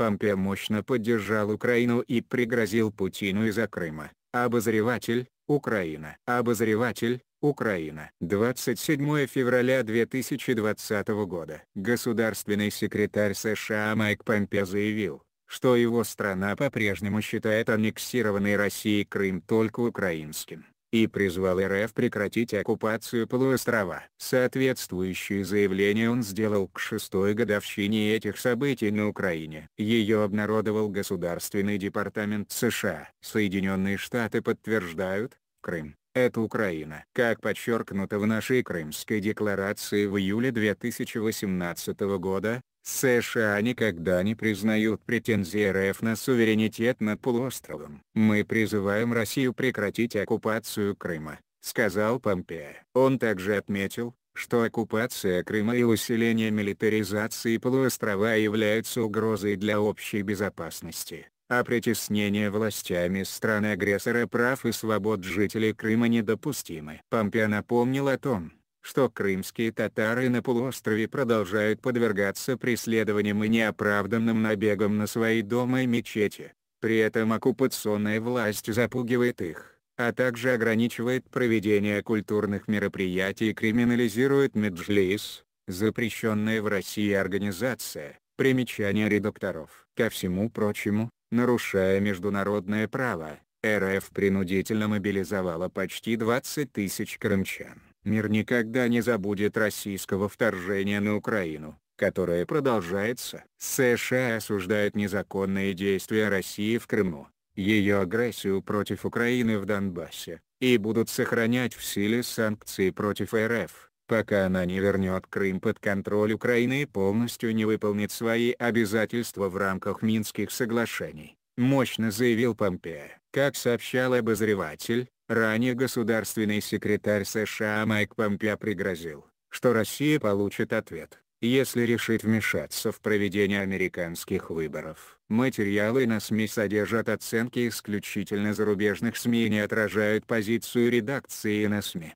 Помпе мощно поддержал Украину и пригрозил Путину из-за Крыма. Обозреватель, Украина. Обозреватель, Украина. 27 февраля 2020 года. Государственный секретарь США Майк Помпе заявил, что его страна по-прежнему считает аннексированный Россией Крым только украинским и призвал РФ прекратить оккупацию полуострова. Соответствующее заявление он сделал к шестой годовщине этих событий на Украине. Ее обнародовал Государственный департамент США. Соединенные Штаты подтверждают, Крым – это Украина. Как подчеркнуто в нашей Крымской декларации в июле 2018 года, США никогда не признают претензии РФ на суверенитет над полуостровом. «Мы призываем Россию прекратить оккупацию Крыма», — сказал Помпео. Он также отметил, что оккупация Крыма и усиление милитаризации полуострова являются угрозой для общей безопасности, а притеснение властями страны-агрессора прав и свобод жителей Крыма недопустимы. Помпео напомнил о том, что крымские татары на полуострове продолжают подвергаться преследованиям и неоправданным набегам на свои дома и мечети. При этом оккупационная власть запугивает их, а также ограничивает проведение культурных мероприятий и криминализирует Меджлис, запрещенная в России организация, примечание редакторов. Ко всему прочему, нарушая международное право, РФ принудительно мобилизовала почти 20 тысяч крымчан. Мир никогда не забудет российского вторжения на Украину, которое продолжается. США осуждают незаконные действия России в Крыму, ее агрессию против Украины в Донбассе, и будут сохранять в силе санкции против РФ, пока она не вернет Крым под контроль Украины и полностью не выполнит свои обязательства в рамках Минских соглашений, мощно заявил Помпео. Как сообщал обозреватель, Ранее государственный секретарь США Майк Помпео пригрозил, что Россия получит ответ, если решит вмешаться в проведение американских выборов. Материалы на СМИ содержат оценки исключительно зарубежных СМИ и не отражают позицию редакции на СМИ.